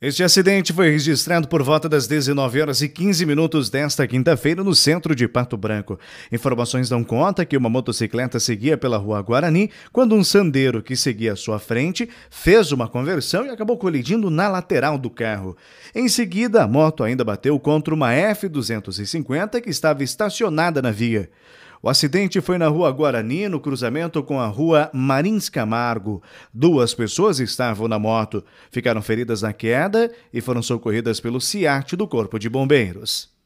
Este acidente foi registrado por volta das 19 horas e 15 minutos desta quinta-feira no centro de Pato Branco. Informações dão conta que uma motocicleta seguia pela rua Guarani quando um sandeiro que seguia à sua frente fez uma conversão e acabou colidindo na lateral do carro. Em seguida, a moto ainda bateu contra uma F-250 que estava estacionada na via. O acidente foi na rua Guarani, no cruzamento com a rua Marins Camargo. Duas pessoas estavam na moto, ficaram feridas na queda e foram socorridas pelo CIAT do Corpo de Bombeiros.